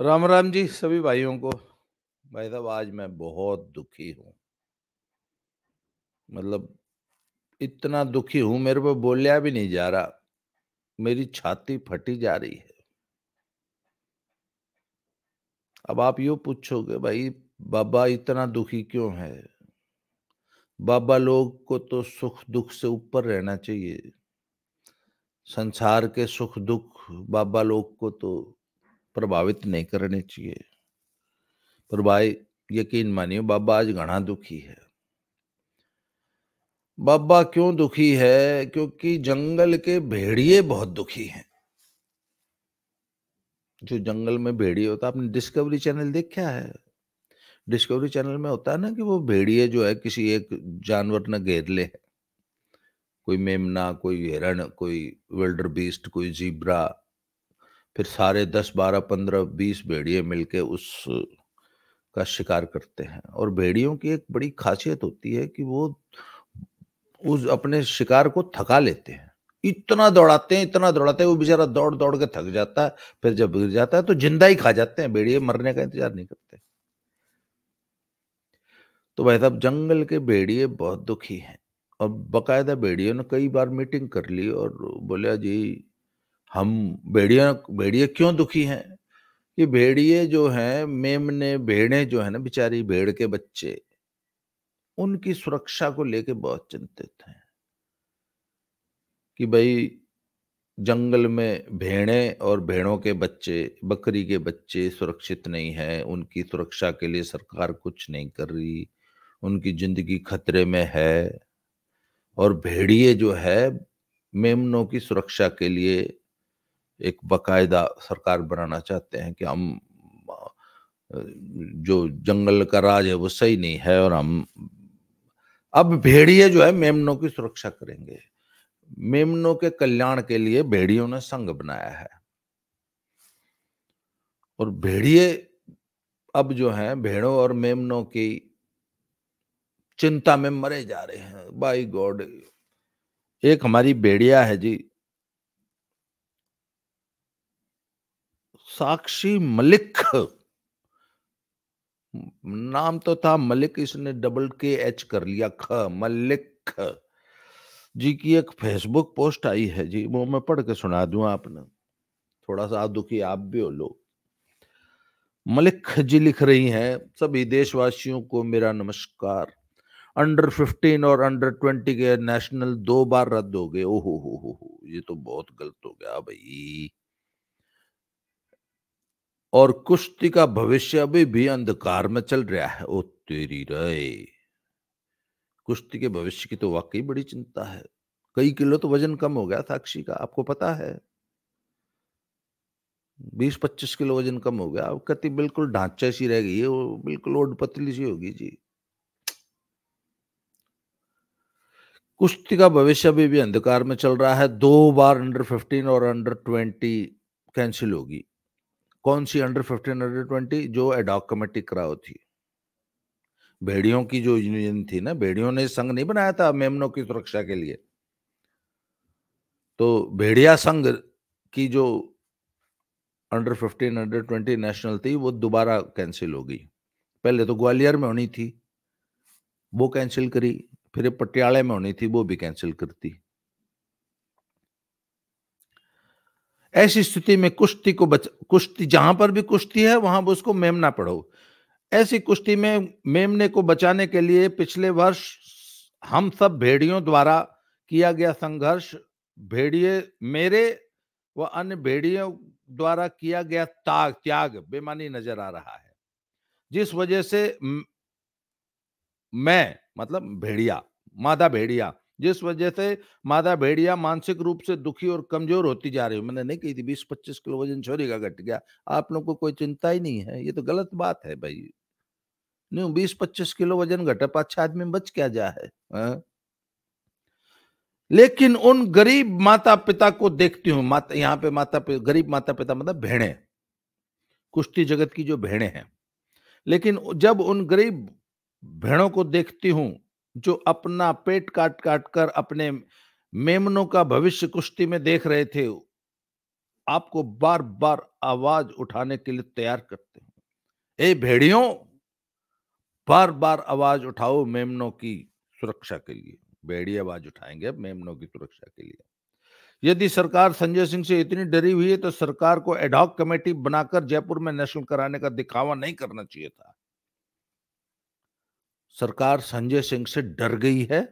राम राम जी सभी भाइयों को भाई साहब आज मैं बहुत दुखी हूँ मतलब इतना दुखी हूँ मेरे पे बोलिया भी नहीं जा रहा मेरी छाती फटी जा रही है अब आप यो पूछोगे भाई बाबा इतना दुखी क्यों है बाबा लोग को तो सुख दुख से ऊपर रहना चाहिए संसार के सुख दुख बाबा लोग को तो प्रभावित नहीं करने चाहिए पर भाई यकीन मानिए बाबा आज घना दुखी है बाबा क्यों दुखी है क्योंकि जंगल के भेड़िए बहुत दुखी हैं जो जंगल में भेड़िए होता आपने डिस्कवरी चैनल देखा है डिस्कवरी चैनल में होता है ना कि वो भेड़िए जो है किसी एक जानवर ने घेर ले कोई मेमना कोई हिरण कोई विल्डर बीस्ट कोई जीब्रा फिर सारे दस बारह पंद्रह बीस भेड़िए मिलके उस का शिकार करते हैं और भेड़ियों की एक बड़ी खासियत होती है कि वो उस अपने शिकार को थका लेते हैं इतना दौड़ाते हैं इतना दौड़ाते हैं वो बेचारा दौड़ दौड़ के थक जाता है फिर जब गिर जाता है तो जिंदा ही खा जाते हैं भेड़िए मरने का इंतजार नहीं करते तो भाई साहब जंगल के भेड़िए बहुत दुखी हैं और बकायदा भेड़ियों ने कई बार मीटिंग कर ली और बोलिया जी हम भेड़िया भेड़िए क्यों दुखी हैं कि भेड़िए जो हैं मेमने भेड़े जो है ना बेचारी भेड़ के बच्चे उनकी सुरक्षा को लेके बहुत चिंतित हैं कि भाई जंगल में भेड़े और भेड़ों के बच्चे बकरी के बच्चे सुरक्षित नहीं है उनकी सुरक्षा के लिए सरकार कुछ नहीं कर रही उनकी जिंदगी खतरे में है और भेड़िए जो है मेमनों की सुरक्षा के लिए एक बाकायदा सरकार बनाना चाहते हैं कि हम जो जंगल का राज है वो सही नहीं है और हम अब भेड़िए जो है मेमनों की सुरक्षा करेंगे मेमनों के कल्याण के लिए भेड़ियों ने संघ बनाया है और भेड़िए अब जो है भेड़ों और मेमनों की चिंता में मरे जा रहे हैं बाई गॉड एक हमारी भेड़िया है जी साक्षी मलिक नाम तो था मलिक इसने डबल के एच कर लिया ख मलिक जी की एक फेसबुक पोस्ट आई है जी वो मैं पढ़ के सुना दू आपने थोड़ा सा आप दुखी आप भी हो लो मलिक जी लिख रही हैं सभी देशवासियों को मेरा नमस्कार अंडर 15 और अंडर 20 के नेशनल दो बार रद्द हो गए ओहो हो हो ये तो बहुत गलत हो गया भाई और कुश्ती का भविष्य अभी भी अंधकार में चल रहा है ओ तेरी रे कुश्ती के भविष्य की तो वाकई बड़ी चिंता है कई किलो तो वजन कम हो गया साक्षी का आपको पता है बीस पच्चीस किलो वजन कम हो गया अब कति बिल्कुल ढांचा सी रह गई है वो बिल्कुल ओड पतली सी होगी जी कुश्ती का भविष्य अभी भी अंधकार में चल रहा है दो बार अंडर फिफ्टीन और अंडर ट्वेंटी कैंसिल होगी कौन सी अंडर फिफ्टीन अंडर ट्वेंटी जो एडॉक कमेटी कराओ थी भेड़ियों की जो यूनियन थी ना भेड़ियों ने संघ नहीं बनाया था मेमनों की सुरक्षा के लिए तो भेड़िया संघ की जो under fifteen under twenty national थी वो दोबारा कैंसिल हो गई पहले तो ग्वालियर में होनी थी वो कैंसिल करी फिर पटियाले में होनी थी वो भी कैंसिल करती ऐसी स्थिति में कुश्ती को बच कुश्ती जहां पर भी कुश्ती है वहां उसको मेमना पढ़ो ऐसी कुश्ती में मेमने को बचाने के लिए पिछले वर्ष हम सब भेड़ियों द्वारा किया गया संघर्ष भेड़िए मेरे व अन्य भेड़ियों द्वारा किया गया ताग त्याग बेमानी नजर आ रहा है जिस वजह से मैं मतलब भेड़िया मादा भेड़िया जिस वजह से मादा भेड़िया मानसिक रूप से दुखी और कमजोर होती जा रही है मैंने नहीं कही थी बीस पच्चीस किलो वजन छोरी का घट गया आप लोगों को कोई चिंता ही नहीं है ये तो गलत बात है भाई नहीं बीस पच्चीस किलो वजन घटे अच्छा आदमी बच क्या जा आ? हाँ? लेकिन उन गरीब माता पिता को देखती हूँ माता यहाँ पे माता गरीब माता पिता मतलब भेड़े कुश्ती जगत की जो भेड़े हैं लेकिन जब उन गरीब भेड़ों को देखती हूं जो अपना पेट काट काट कर अपने मेमनों का भविष्य कुश्ती में देख रहे थे आपको बार बार आवाज उठाने के लिए तैयार करते हैं ए भेड़ियों बार बार आवाज उठाओ मेमनों की सुरक्षा के लिए भेड़ी आवाज उठाएंगे मेमनों की सुरक्षा के लिए यदि सरकार संजय सिंह से इतनी डरी हुई है तो सरकार को एडॉक कमेटी बनाकर जयपुर में नेशनल कराने का दिखावा नहीं करना चाहिए था सरकार संजय सिंह से डर गई है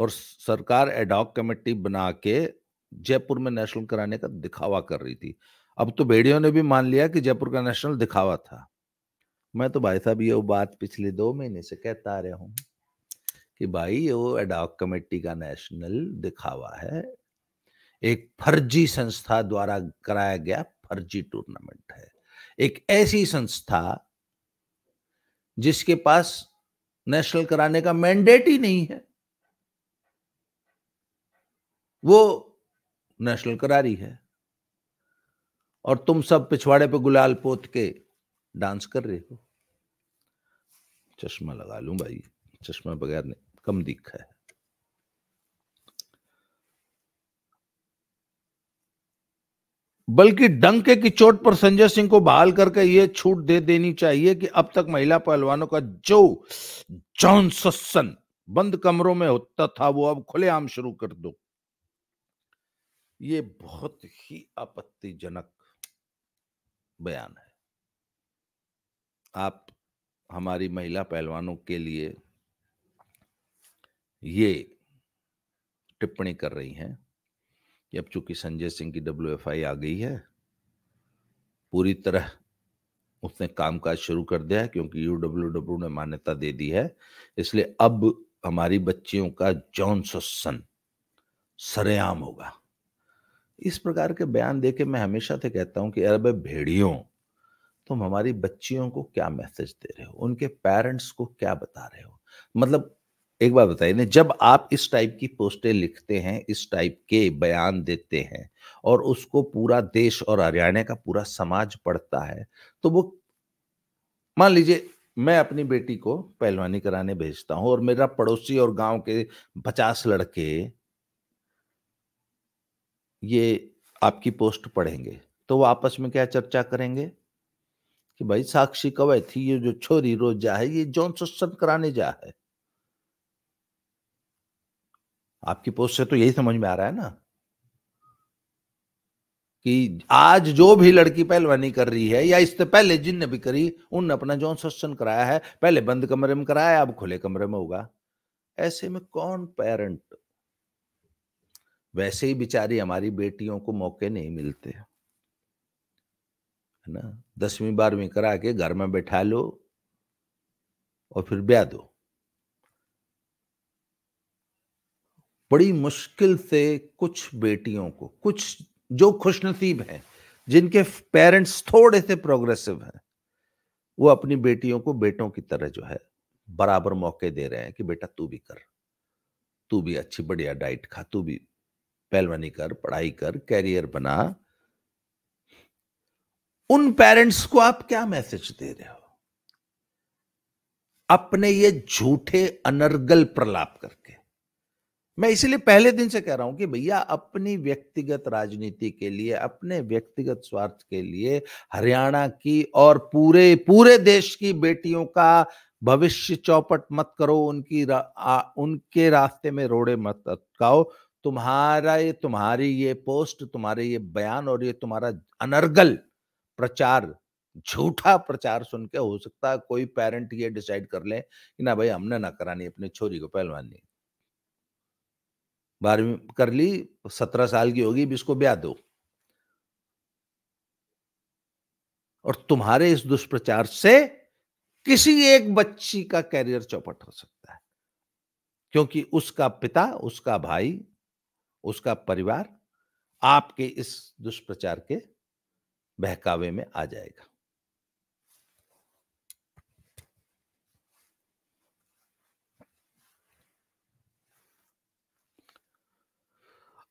और सरकार एडॉक कमेटी बना के जयपुर में नेशनल कराने का दिखावा कर रही थी अब तो बेड़ियों ने भी मान लिया कि जयपुर का नेशनल दिखावा था मैं तो भाई साहब ये बात पिछले दो महीने से कहता आ रहा हूं कि भाई वो एडॉक कमेटी का नेशनल दिखावा है एक फर्जी संस्था द्वारा कराया गया फर्जी टूर्नामेंट है एक ऐसी संस्था जिसके पास नेशनल कराने का मैंडेट ही नहीं है वो नेशनल करा रही है और तुम सब पिछवाड़े पे गुलाल पोत के डांस कर रहे हो चश्मा लगा लूं भाई चश्मा बगैर नहीं कम दिखा है बल्कि डंके की चोट पर संजय सिंह को बहाल करके ये छूट दे देनी चाहिए कि अब तक महिला पहलवानों का जो जॉन सस्सन बंद कमरों में होता था वो अब खुलेआम शुरू कर दो ये बहुत ही आपत्तिजनक बयान है आप हमारी महिला पहलवानों के लिए ये टिप्पणी कर रही हैं कि अब चूंकि संजय सिंह की डब्ल्यू आ गई है पूरी तरह उसने कामकाज शुरू कर दिया है क्योंकि यू डब्ल्यू डब्ल्यू ने मान्यता दे दी है इसलिए अब हमारी बच्चियों का जॉन सोसन सरेआम होगा इस प्रकार के बयान देके मैं हमेशा से कहता हूं कि अरे भेड़ियों तुम हमारी बच्चियों को क्या मैसेज दे रहे हो उनके पेरेंट्स को क्या बता रहे हो मतलब एक बात बताइए ना जब आप इस टाइप की पोस्टें लिखते हैं इस टाइप के बयान देते हैं और उसको पूरा देश और हरियाणा का पूरा समाज पढ़ता है तो वो मान लीजिए मैं अपनी बेटी को पहलवानी कराने भेजता हूं और मेरा पड़ोसी और गांव के पचास लड़के ये आपकी पोस्ट पढ़ेंगे तो वो आपस में क्या चर्चा करेंगे कि भाई साक्षी कवै थी ये जो छोरी रोज जा है ये जॉन सस्सन कराने जा है आपकी पोस्ट से तो यही समझ में आ रहा है ना कि आज जो भी लड़की पहलवानी कर रही है या इससे पहले जिनने भी करी उन अपना जो सस्टन कराया है पहले बंद कमरे में कराया अब खुले कमरे में होगा ऐसे में कौन पेरेंट वैसे ही बेचारी हमारी बेटियों को मौके नहीं मिलते है ना दसवीं बारहवीं करा के घर में बैठा लो और फिर ब्याह दो बड़ी मुश्किल से कुछ बेटियों को कुछ जो खुशनसीब हैं जिनके पेरेंट्स थोड़े से प्रोग्रेसिव हैं वो अपनी बेटियों को बेटों की तरह जो है बराबर मौके दे रहे हैं कि बेटा तू भी कर तू भी अच्छी बढ़िया डाइट खा तू भी पहलवानी कर पढ़ाई कर कैरियर बना उन पेरेंट्स को आप क्या मैसेज दे रहे हो अपने ये झूठे अनर्गल प्रलाप कर मैं इसीलिए पहले दिन से कह रहा हूं कि भैया अपनी व्यक्तिगत राजनीति के लिए अपने व्यक्तिगत स्वार्थ के लिए हरियाणा की और पूरे पूरे देश की बेटियों का भविष्य चौपट मत करो उनकी रा, आ, उनके रास्ते में रोड़े मत अटकाओ तुम्हारा ये तुम्हारी ये पोस्ट तुम्हारे ये बयान और ये तुम्हारा अनर्गल प्रचार झूठा प्रचार सुन के हो सकता है कोई पेरेंट ये डिसाइड कर ले कि ना भाई हमने ना करानी अपनी छोरी को पहलवानी बारहवीं कर ली सत्रह साल की होगी भी इसको ब्याह दो और तुम्हारे इस दुष्प्रचार से किसी एक बच्ची का कैरियर चौपट हो सकता है क्योंकि उसका पिता उसका भाई उसका परिवार आपके इस दुष्प्रचार के बहकावे में आ जाएगा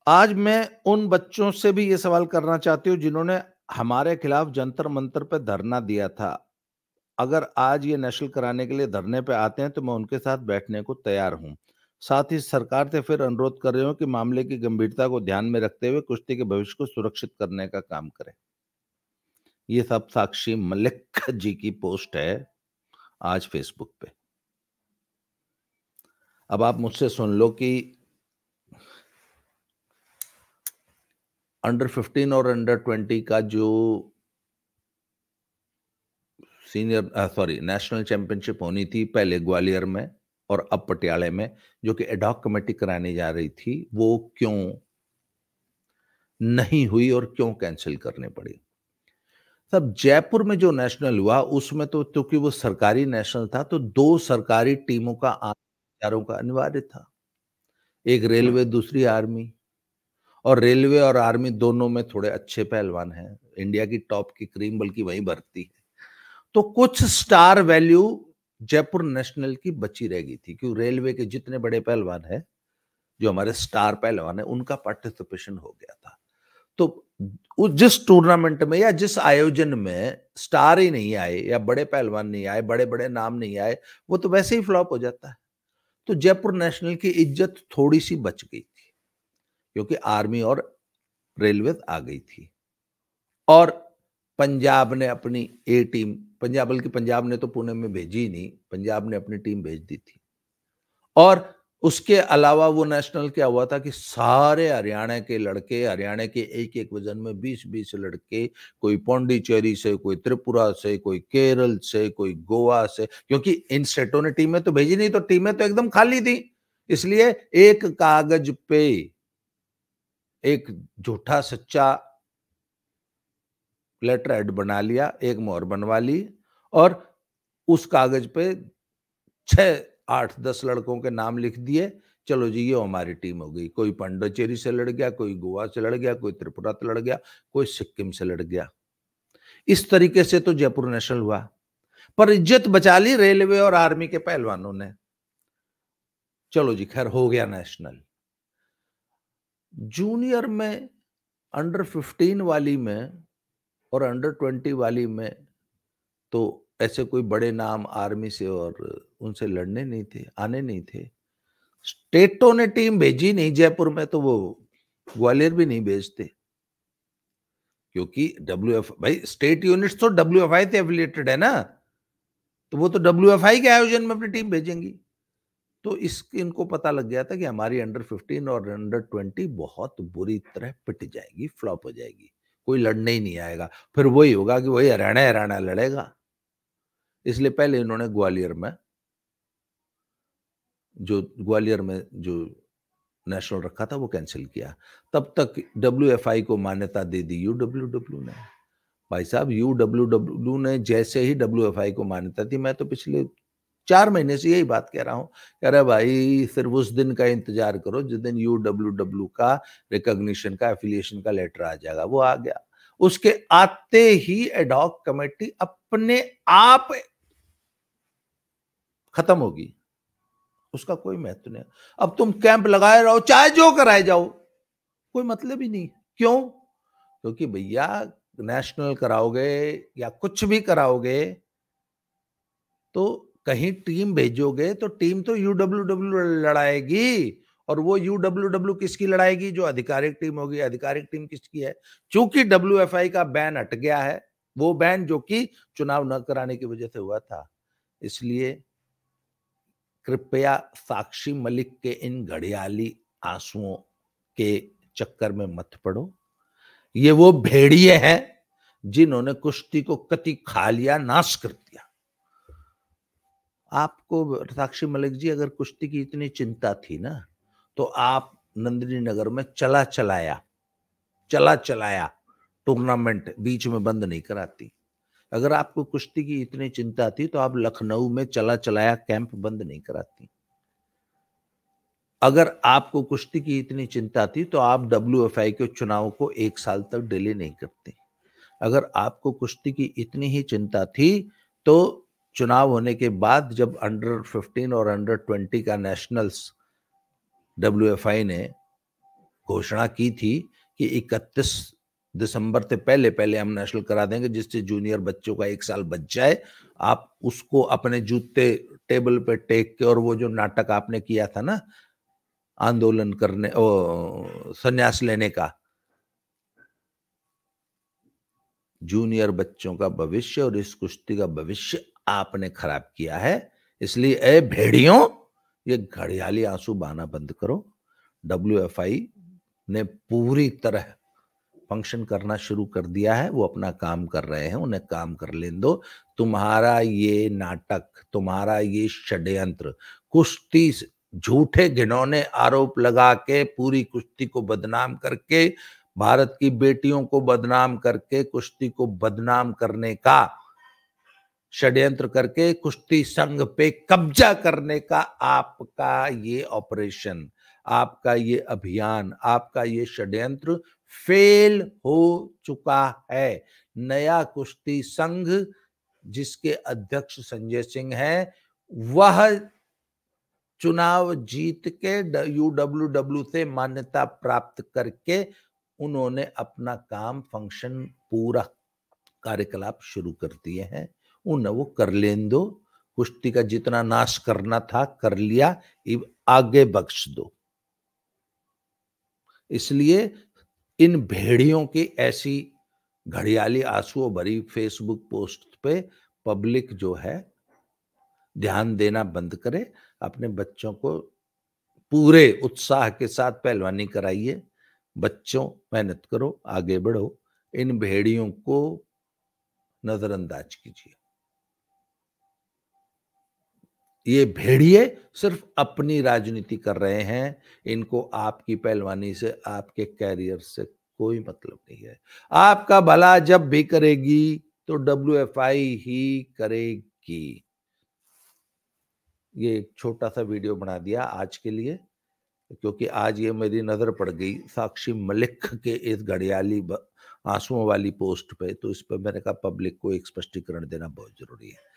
आज मैं उन बच्चों से भी ये सवाल करना चाहती हूँ जिन्होंने हमारे खिलाफ जंतर मंतर पर धरना दिया था अगर आज ये नशल कराने के लिए धरने पे आते हैं तो मैं उनके साथ बैठने को तैयार हूँ साथ ही सरकार से फिर अनुरोध कर रहे हो कि मामले की गंभीरता को ध्यान में रखते हुए कुश्ती के भविष्य को सुरक्षित करने का काम करें ये सब साक्षी मलिक जी की पोस्ट है आज फेसबुक पे अब आप मुझसे सुन लो कि अंडर 15 और अंडर 20 का जो सीनियर सॉरी नेशनल चैंपियनशिप होनी थी पहले ग्वालियर में और अब पटियाले में जो कि एडॉक कमेटी कराने जा रही थी वो क्यों नहीं हुई और क्यों कैंसिल करने पड़ी सब जयपुर में जो नेशनल हुआ उसमें तो क्योंकि वो सरकारी नेशनल था तो दो सरकारी टीमों का का अनिवार्य था एक रेलवे हाँ। दूसरी आर्मी और रेलवे और आर्मी दोनों में थोड़े अच्छे पहलवान हैं इंडिया की टॉप की क्रीम बल्कि वहीं भरती है तो कुछ स्टार वैल्यू जयपुर नेशनल की बची रह गई थी क्योंकि रेलवे के जितने बड़े पहलवान हैं जो हमारे स्टार पहलवान है उनका पार्टिसिपेशन हो गया था तो जिस टूर्नामेंट में या जिस आयोजन में स्टार ही नहीं आए या बड़े पहलवान नहीं आए बड़े बड़े नाम नहीं आए वो तो वैसे ही फ्लॉप हो जाता है तो जयपुर नेशनल की इज्जत थोड़ी सी बच गई क्योंकि आर्मी और रेलवे आ गई थी और पंजाब ने अपनी ए टीम पंजाब बल्कि पंजाब ने तो पुणे में भेजी नहीं पंजाब ने अपनी टीम भेज दी थी और उसके अलावा वो नेशनल क्या हुआ था कि सारे हरियाणा के लड़के हरियाणा के एक एक वजन में बीस बीस लड़के कोई पौंडीचेरी से कोई त्रिपुरा से कोई केरल से कोई गोवा से क्योंकि इन स्टेटों ने टीमें तो भेजी नहीं तो टीमें तो एकदम खाली थी इसलिए एक कागज पे एक झूठा सच्चा लेटर एड बना लिया एक मोहर बनवा ली और उस कागज पे छ आठ दस लड़कों के नाम लिख दिए चलो जी ये हमारी टीम हो गई कोई पांडोचेरी से लड़ गया कोई गोवा से लड़ गया कोई त्रिपुरा से लड़ गया कोई सिक्किम से लड़ गया इस तरीके से तो जयपुर नेशनल हुआ पर इज्जत बचा ली रेलवे और आर्मी के पहलवानों ने चलो जी खैर हो गया नेशनल जूनियर में अंडर 15 वाली में और अंडर 20 वाली में तो ऐसे कोई बड़े नाम आर्मी से और उनसे लड़ने नहीं थे आने नहीं थे स्टेटों ने टीम भेजी नहीं जयपुर में तो वो ग्वालियर भी नहीं भेजते क्योंकि डब्ल्यू एफ भाई स्टेट यूनिट्स तो डब्ल्यू एफ आई से एफिलेटेड है ना तो वो तो डब्ल्यू एफ आई के आयोजन में अपनी टीम भेजेंगी तो इस इनको पता लग गया था कि हमारी अंडर 15 और अंडर 20 बहुत बुरी तरह पिट जाएगी फ्लॉप हो जाएगी कोई लड़ने ही नहीं आएगा फिर वही होगा कि वही हरियाणा हरियाणा लड़ेगा इसलिए पहले इन्होंने ग्वालियर में जो ग्वालियर में जो नेशनल रखा था वो कैंसिल किया तब तक डब्ल्यू को मान्यता दे दी यू ने भाई साहब यू ने जैसे ही डब्ल्यू को मान्यता दी मैं तो पिछले चार महीने से यही बात कह रहा हूं कह रहा भाई सिर्फ उस दिन का इंतजार करो जिस दिन यू डब्ल्यू डब्ल्यू का रिकग्निशन का एफिलिएशन का लेटर आ जाएगा वो आ गया उसके आते ही एडॉक कमेटी अपने आप खत्म होगी उसका कोई महत्व नहीं अब तुम कैंप लगाए रहो चाहे जो कराए जाओ कोई मतलब ही नहीं क्यों क्योंकि तो भैया नेशनल कराओगे या कुछ भी कराओगे तो कहीं टीम भेजोगे तो टीम तो यू डब्ल्यू डब्ल्यू लड़ाएगी और वो यू डब्ल्यू डब्ल्यू किसकी लड़ाएगी जो आधिकारिक टीम होगी आधिकारिक टीम किसकी है चूंकि डब्ल्यू एफ आई का बैन हट गया है वो बैन जो कि चुनाव न कराने की वजह से हुआ था इसलिए कृपया साक्षी मलिक के इन घड़ियाली आंसुओं के चक्कर में मत पड़ो ये वो भेड़िए हैं जिन्होंने कुश्ती को कति खा लिया नाश कर दिया आपको साक्षी मलिक जी अगर कुश्ती की इतनी चिंता थी ना तो आप नंदिनी नगर में चला चलाया चला चलाया टूर्नामेंट बीच में बंद नहीं कराती अगर आपको कुश्ती की इतनी चिंता थी तो आप लखनऊ में चला चलाया कैंप बंद नहीं कराती अगर आपको कुश्ती की इतनी चिंता थी तो आप डब्ल्यू एफ आई के चुनाव को एक साल तक डिले नहीं करते अगर आपको कुश्ती की इतनी ही चिंता थी तो चुनाव होने के बाद जब अंडर 15 और अंडर 20 का नेशनल्स डब्ल्यू ने घोषणा की थी कि 31 दिसंबर से पहले पहले हम नेशनल करा देंगे जिससे जूनियर बच्चों का एक साल बच जाए आप उसको अपने जूते टेबल पे टेक के और वो जो नाटक आपने किया था ना आंदोलन करने ओ, संन्यास लेने का जूनियर बच्चों का भविष्य और इस कुश्ती का भविष्य आपने खराब किया है इसलिए ए भेड़ियों ये घड़ियाली आंसू बहाना बंद करो डब्ल्यू ने पूरी तरह फंक्शन करना शुरू कर दिया है वो अपना काम कर रहे हैं उन्हें काम कर लेने दो तुम्हारा ये नाटक तुम्हारा ये षड्यंत्र कुश्ती झूठे घिनौने आरोप लगा के पूरी कुश्ती को बदनाम करके भारत की बेटियों को बदनाम करके कुश्ती को बदनाम करने का षड्यंत्र करके कुश्ती संघ पे कब्जा करने का आपका ये ऑपरेशन आपका ये अभियान आपका ये षड्यंत्र फेल हो चुका है नया कुश्ती संघ जिसके अध्यक्ष संजय सिंह हैं वह चुनाव जीत के यूडब्ल्यू से मान्यता प्राप्त करके उन्होंने अपना काम फंक्शन पूरा कार्यकलाप शुरू कर दिए हैं न वो कर लेन दो कुश्ती का जितना नाश करना था कर लिया इब आगे बख्श दो इसलिए इन भेड़ियों की ऐसी घड़ियाली आंसू भरी फेसबुक पोस्ट पे पब्लिक जो है ध्यान देना बंद करे अपने बच्चों को पूरे उत्साह के साथ पहलवानी कराइए बच्चों मेहनत करो आगे बढ़ो इन भेड़ियों को नज़रअंदाज कीजिए ये भेड़िए सिर्फ अपनी राजनीति कर रहे हैं इनको आपकी पहलवानी से आपके कैरियर से कोई मतलब नहीं है आपका भला जब भी करेगी तो डब्ल्यू एफ आई ही करेगी ये एक छोटा सा वीडियो बना दिया आज के लिए क्योंकि आज ये मेरी नज़र पड़ गई साक्षी मलिक के इस घड़ियाली आंसुओं वाली पोस्ट पे तो इस पर मैंने कहा पब्लिक को एक स्पष्टीकरण देना बहुत जरूरी है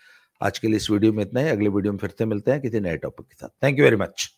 आज के लिए इस वीडियो में इतना ही अगले वीडियो में फिर से मिलते हैं किसी नए टॉपिक के साथ थैंक यू वेरी मच